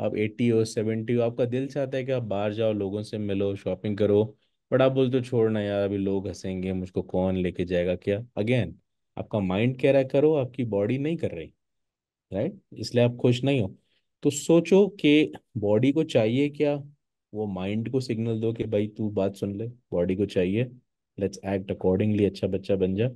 आप एट्टी हो सेवेंटी हो आपका दिल चाहता है कि आप बाहर जाओ लोगों से मिलो शॉपिंग करो बट आप बोलते हो छोड़ना यार अभी लोग हंसेंगे मुझको कौन लेके जाएगा क्या अगेन आपका माइंड कह रहा है करो आपकी बॉडी नहीं कर रही राइट इसलिए आप खुश नहीं हो तो सोचो कि बॉडी को चाहिए क्या वो माइंड को सिग्नल दो कि भाई तू बात सुन ले बॉडी को चाहिए लेट्स एक्ट अकॉर्डिंगली अच्छा बच्चा बन जा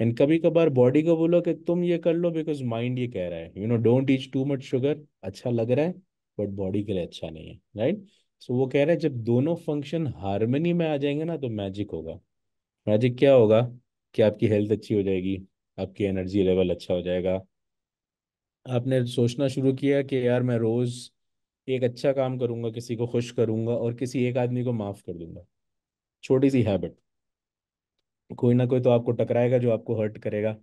एंड कभी कभार बॉडी को बोलो कि तुम ये कर लो बिकॉज माइंड ये कह रहा है you know don't eat too much sugar अच्छा लग रहा है बट बॉडी के लिए अच्छा नहीं है राइट right? सो so वो कह रहा है जब दोनों फंक्शन हारमोनी में आ जाएंगे ना तो मैजिक होगा मैजिक क्या होगा कि आपकी हेल्थ अच्छी हो जाएगी आपकी एनर्जी लेवल अच्छा हो जाएगा आपने सोचना शुरू किया कि यार मैं रोज एक अच्छा काम करूंगा किसी को खुश करूंगा और किसी एक आदमी को माफ कर दूंगा छोटी सी हैबिट कोई ना कोई तो आपको टकराएगा जो आपको हर्ट करेगा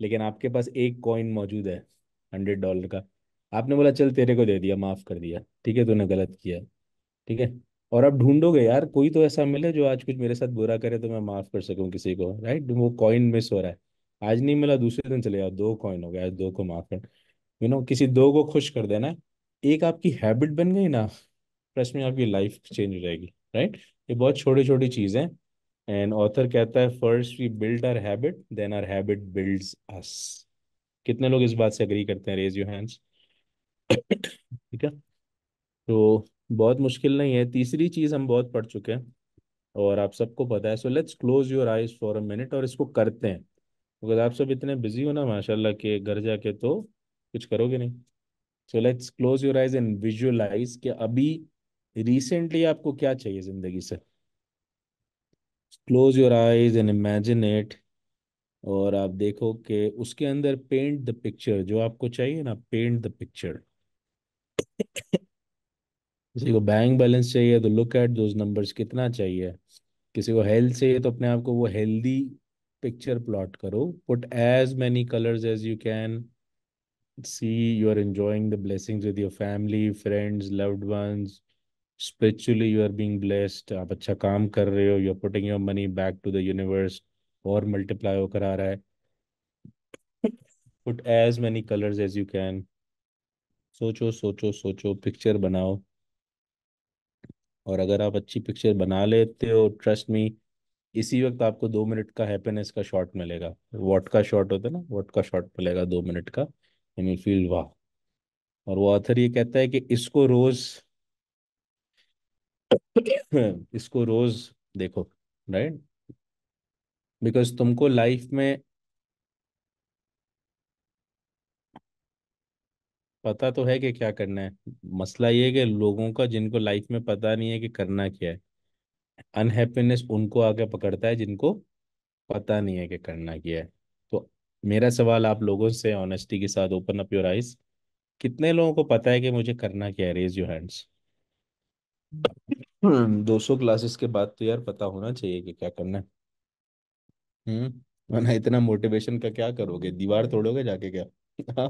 लेकिन आपके पास एक कॉइन मौजूद है हंड्रेड डॉलर का आपने बोला चल तेरे को दे दिया माफ कर दिया ठीक है तूने गलत किया ठीक है और आप ढूंढोगे यार कोई तो ऐसा मिले जो आज कुछ मेरे साथ बुरा करे तो मैं माफ कर सकूं किसी को राइट वो कॉइन मिस हो रहा है आज नहीं मिला दूसरे दिन चले जाओ दो कॉइन हो गया आज दो को माफ कर यू नो किसी दो को खुश कर देना है एक आपकी हैबिट बन गई ना प्रश्न में आपकी लाइफ चेंज हो जाएगी राइट ये बहुत छोटी छोटी चीज है एंड ऑथर कहता है first we build our habit then our habit builds us कितने लोग इस बात से अग्री करते हैं रेज योर हैंड्स ठीक है तो बहुत मुश्किल नहीं है तीसरी चीज़ हम बहुत पढ़ चुके हैं और आप सबको पता है so let's close your eyes for a minute और इसको करते हैं बिकॉज आप सब इतने बिजी हो ना माशाल्लाह के घर जाके तो कुछ करोगे नहीं so let's close your eyes and visualise कि अभी रिसेंटली आपको क्या चाहिए जिंदगी से close your eyes and imagine it और आप देखो कि उसके अंदर पेंट द पिक्चर जो आपको चाहिए ना पेंट द पिक्चर किसी को बैंक बैलेंस चाहिए तो लुक एट दो नंबर्स कितना चाहिए किसी को हेल्थ चाहिए तो अपने आप को वो हेल्दी पिक्चर प्लॉट करो put as many colours as you can see you are enjoying the blessings with your family friends loved ones spiritually you are being blessed आप अच्छा काम कर रहे हो you are putting your money back to the universe or multiply होकर आ रहा है put as many colors as you can सोचो सोचो सोचो पिक्चर बनाओ और अगर आप अच्छी पिक्चर बना लेते हो ट्रस्ट मी इसी वक्त आपको दो मिनट का हैप्पीनेस का शॉट मिलेगा वॉट का शॉट होता है ना वॉट का शॉट मिलेगा दो मिनट का यानी फील वाह और वो ऑथर ये कहता है कि इसको रोज इसको रोज देखो राइट बिकॉज तुमको लाइफ में पता तो है कि क्या करना है मसला ये है कि लोगों का जिनको लाइफ में पता नहीं है कि करना क्या है अनहैप्पीनेस उनको आगे पकड़ता है जिनको पता नहीं है कि करना क्या है मेरा सवाल आप लोगों से ऑनेस्टी के साथ ओपन अप योर आइज कितने लोगों को पता है कि मुझे करना क्या है रेज योर हैंड्स दो सौ क्लासेस के बाद तो यार पता होना चाहिए कि क्या करना है हम्म, ना इतना मोटिवेशन का क्या करोगे दीवार तोड़ोगे जाके क्या हाँ।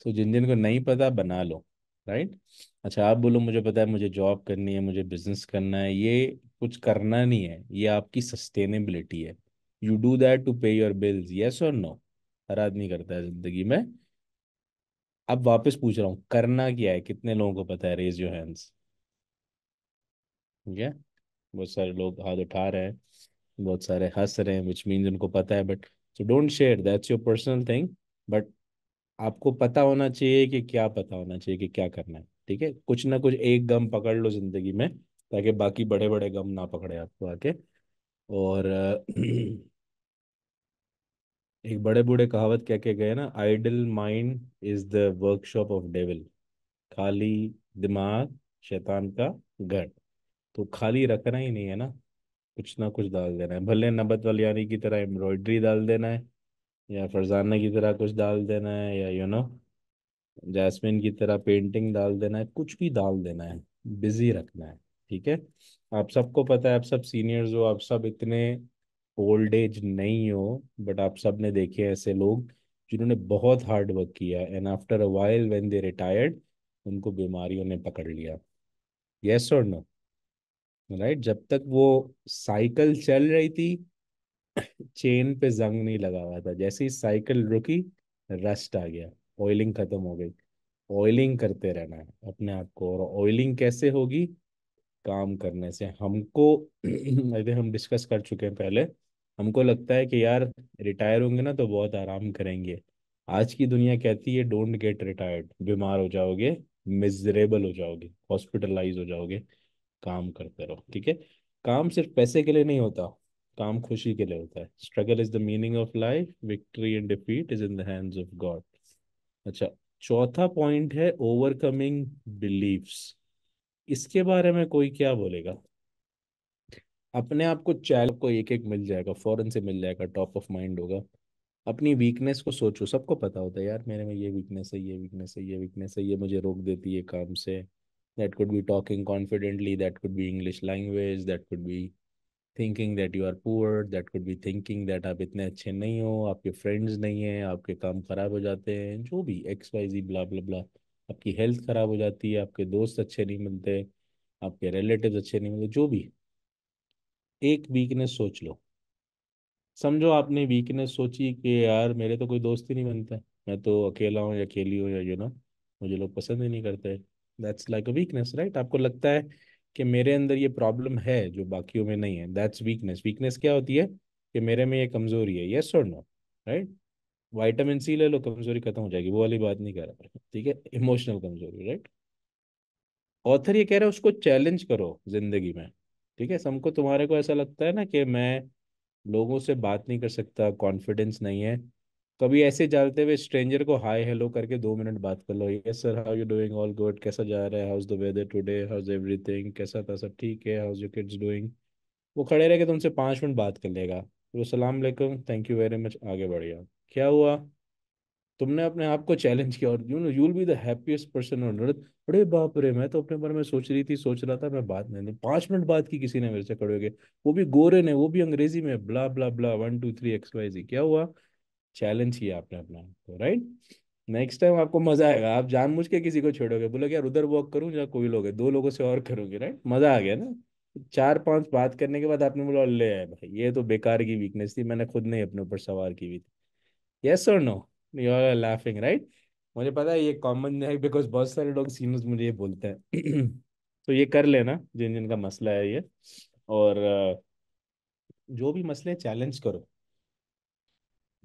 तो जिन जिन को नहीं पता बना लो राइट अच्छा आप बोलो मुझे पता है मुझे जॉब करनी है मुझे बिजनेस करना है ये कुछ करना नहीं है ये आपकी सस्टेनेबिलिटी है you do that to pay your bills yes और नो हर आदमी करता है जिंदगी में अब वापस पूछ रहा हूँ करना क्या है कितने लोगों को पता है रेज योर हैंड्स ठीक है बहुत सारे लोग हाथ उठा रहे हैं बहुत सारे हंस रहे हैं विच मीन उनको पता है but so don't share that's your personal thing but आपको पता होना चाहिए कि क्या पता होना चाहिए कि क्या करना है ठीक है कुछ ना कुछ एक गम पकड़ लो जिंदगी में ताकि बाकी बड़े बड़े गम ना पकड़े आपको आके और एक बड़े बूढ़े कहावत कह के गए ना idle mind is the workshop of devil खाली दिमाग शैतान का घर तो खाली रखना ही नहीं है ना कुछ ना कुछ डाल देना है भले नबत वलियानी की तरह एम्ब्रॉयडरी डाल देना है या फरजाना की तरह कुछ डाल देना है या यू नो जैस्मिन की तरह पेंटिंग डाल देना है कुछ भी डाल देना है बिजी रखना है ठीक है आप सबको पता है आप सब सीनियर्स हो आप सब इतने ओल्ड एज नहीं हो बट आप सब ने देखे ऐसे लोग जिन्होंने बहुत हार्ड वर्क किया and after a while when they retired उनको बीमारियों ने पकड़ लिया यस और नो राइट जब तक वो साइकिल चल रही थी चेन पे जंग नहीं लगा हुआ था जैसे ही साइकिल रुकी रस्ट आ गया ऑयलिंग खत्म हो गई ऑयलिंग करते रहना है अपने आप को और ऑयलिंग कैसे होगी काम करने से हमको अभी हम डिस्कस कर चुके हैं पहले हमको लगता है कि यार रिटायर होंगे ना तो बहुत आराम करेंगे आज की दुनिया कहती है डोंट गेट रिटायर्ड बीमार हो जाओगे मिजरेबल हो जाओगे हॉस्पिटलाइज हो जाओगे काम करते रहो ठीक है काम सिर्फ पैसे के लिए नहीं होता काम खुशी के लिए होता है struggle is the meaning of life victory and defeat is in the hands of God अच्छा चौथा पॉइंट है ओवरकमिंग बिलीव्स इसके बारे में कोई क्या बोलेगा अपने आप को चैल को एक एक मिल जाएगा फॉरन से मिल जाएगा टॉप ऑफ माइंड होगा अपनी वीकनेस को सोचो सबको पता होता है यार मेरे में ये वीकनेस है ये वीकनेस है ये वीकनेस है ये मुझे रोक देती है काम से that could be talking confidently that could be English language that could be thinking that you are poor that could be thinking that आप इतने अच्छे नहीं हो आपके फ्रेंड्स नहीं हैं आपके काम खराब हो जाते हैं जो भी एक्स वाई जी ब्ला ब्ला ब्ला आपकी हेल्थ खराब हो जाती है आपके दोस्त अच्छे नहीं मिलते आपके रिलेटिव अच्छे नहीं मिलते जो भी एक वीकनेस सोच लो समझो आपने वीकनेस सोची कि यार मेरे तो कोई दोस्त ही नहीं बनता मैं तो अकेला हूँ या अकेली हूँ या यू नो मुझे लोग पसंद ही नहीं करते that's like a weakness right आपको लगता है कि मेरे अंदर ये प्रॉब्लम है जो बाकियों में नहीं है दैट्स वीकनेस वीकनेस क्या होती है कि मेरे में ये कमजोरी है येस और नो राइट वाइटामिन सी ले लो कमजोरी खत्म हो जाएगी वो वाली बात नहीं कह रहा ठीक है इमोशनल कमजोरी राइट ऑथर ये कह रहे हैं उसको चैलेंज करो जिंदगी में ठीक है सबको तुम्हारे को ऐसा लगता है ना कि मैं लोगों से बात नहीं कर सकता कॉन्फिडेंस नहीं है कभी ऐसे जाते हुए स्ट्रेंजर को हाय हेलो करके दो मिनट बात कर लो yes sir how you doing all good कैसा जा रहा है is the weather today is everything कैसा था सब ठीक है इज योर किड्स डूइंग वो खड़े रह के तुमसे पाँच मिनट बात कर लेगा तो सलाम थैंक यू वेरी मच आगे बढ़िया क्या हुआ तुमने अपने आप को चैलेंज किया और you know you'll be the happiest person on earth अरे बाप रे मैं तो अपने बारे में सोच रही थी सोच रहा था मैं बात नहीं पांच मिनट बात की किसी ने मेरे से खड़े हो गए वो भी गोरे ने वो भी अंग्रेजी में blah blah blah one two three X Y Z क्या हुआ चैलेंज किया आपने अपना तो राइट नेक्स्ट टाइम आपको मजा आएगा आप जानबूझ के किसी को छोड़ोगे बोले यार उधर वॉक करूँ या कोई लोग है दो लोगों से और करूँगी राइट मजा आ गया ना चार पांच बात करने के बाद आपने बोला ले भाई ये तो बेकार की वीकनेस थी मैंने खुद नहीं अपने ऊपर सवार की हुई थी यस और no you are laughing right मुझे पता है ये कॉमन है बिकॉज बहुत सारे लोग सीनियर्स मुझे ये बोलते हैं तो ये कर लेना जिन जिन का मसला है ये और जो भी मसले चैलेंज करो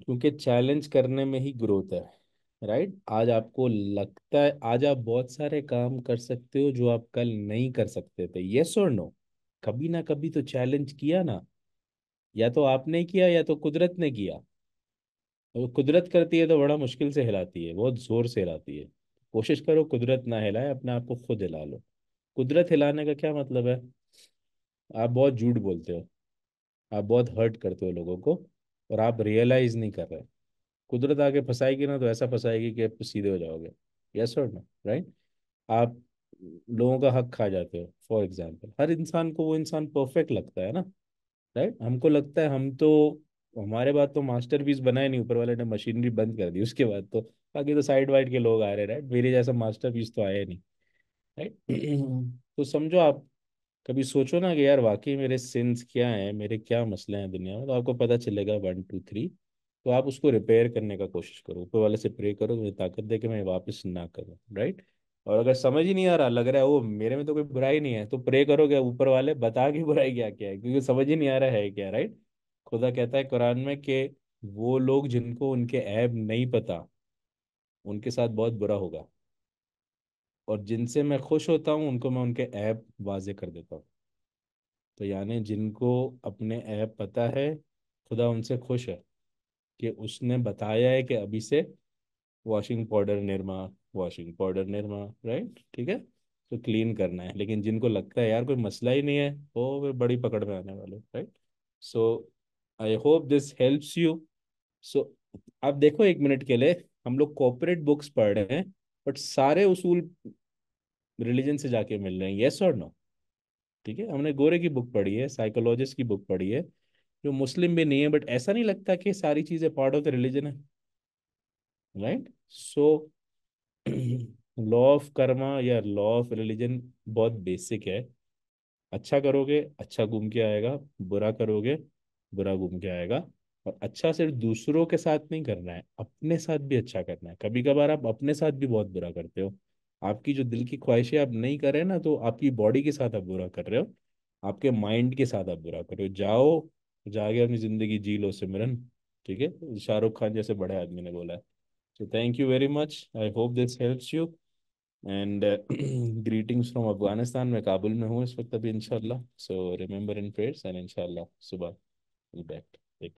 क्योंकि चैलेंज करने में ही ग्रोथ है राइट आज आपको लगता है आज आप बहुत सारे काम कर सकते हो जो आप कल नहीं कर सकते थे यस और नो कभी ना कभी तो चैलेंज किया ना या तो आपने किया या तो कुदरत ने किया वो कुदरत करती है तो बड़ा मुश्किल से हिलाती है बहुत ज़ोर से हिलाती है कोशिश करो कुदरत ना हिलाए अपने आप को खुद हिला लो कुदरत हिलाने का क्या मतलब है आप बहुत झूठ बोलते हो आप बहुत हर्ट करते हो लोगों को और आप रियलाइज़ नहीं कर रहे कुदरत आके फंसाएगी ना तो ऐसा फंसाएगी कि आप सीधे हो जाओगे यस और नो राइट आप लोगों का हक खा जाते हो फॉर एग्जाम्पल हर इंसान को वो इंसान परफेक्ट लगता है ना राइट हमको लगता है हम तो हमारे बाद तो मास्टर पीस ही नहीं ऊपर वाले ने मशीनरी बंद कर दी उसके बाद तो बाकी तो साइड वाइड के लोग आ रहे राइट मेरे जैसा मास्टर पीस तो आया नहीं राइट तो समझो आप कभी सोचो ना कि यार वाकई मेरे सिंस क्या हैं मेरे क्या मसले हैं दुनिया में तो आपको पता चलेगा वन टू थ्री तो आप उसको रिपेयर करने का कोशिश करो ऊपर वाले से प्रे करो मुझे ताकत दे के मैं वापस ना करूँ राइट और अगर समझ ही नहीं आ रहा लग रहा है वो मेरे में तो कोई बुराई नहीं है तो प्रे करो क्या ऊपर वाले बता के बुराई क्या क्या है क्योंकि समझ ही नहीं आ रहा है क्या राइट खुदा कहता है कुरान में कि वो लोग जिनको उनके ऐब नहीं पता उनके साथ बहुत बुरा होगा और जिनसे मैं खुश होता हूँ उनको मैं उनके ऐप वाजे कर देता हूँ तो यानी जिनको अपने ऐप पता है खुदा उनसे खुश है कि उसने बताया है कि अभी से washing powder Nirma washing powder Nirma right ठीक है तो क्लीन करना है लेकिन जिनको लगता है यार कोई मसला ही नहीं है वो बड़ी पकड़ में आने वाले right so I hope this helps you so आप देखो एक मिनट के लिए हम लोग कॉपरेट बुक्स पढ़ रहे हैं बट सारे उसूल रिलीजन से जाके मिल रहे हैं येस और नो ठीक है हमने गोरे की बुक पढ़ी है साइकोलॉजिस्ट की बुक पढ़ी है जो मुस्लिम भी नहीं है बट ऐसा नहीं लगता कि सारी चीज़ें पार्ट ऑफ द रिलीजन है right so law of karma या लॉ ऑफ रिलीजन बहुत बेसिक है अच्छा करोगे अच्छा घूम के आएगा बुरा करोगे बुरा घूम के आएगा और अच्छा सिर्फ दूसरों के साथ नहीं करना है अपने साथ भी अच्छा करना है कभी कभार आप अपने साथ भी बहुत बुरा करते हो आपकी जो दिल की ख्वाहिशें आप नहीं कर रहे ना तो आपकी बॉडी के साथ आप बुरा कर रहे हो आपके माइंड के साथ आप बुरा कर रहे हो जाओ जाके अपनी जिंदगी जी लो सिमरन ठीक है शाहरुख खान जैसे बड़े आदमी ने बोला है so thank you very much I hope this helps you and greetings from Afghanistan मैं काबुल में हूँ इस वक्त अभी इनशाला so remember in prayers and इनशाला सुबह. effect